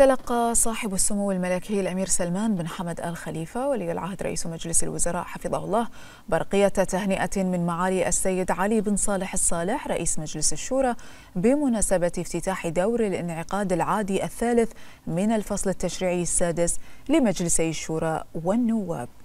تلقى صاحب السمو الملكي الأمير سلمان بن حمد آل خليفة ولي العهد رئيس مجلس الوزراء حفظه الله برقية تهنئة من معالي السيد علي بن صالح الصالح رئيس مجلس الشورى بمناسبة افتتاح دور الانعقاد العادي الثالث من الفصل التشريعي السادس لمجلسي الشورى والنواب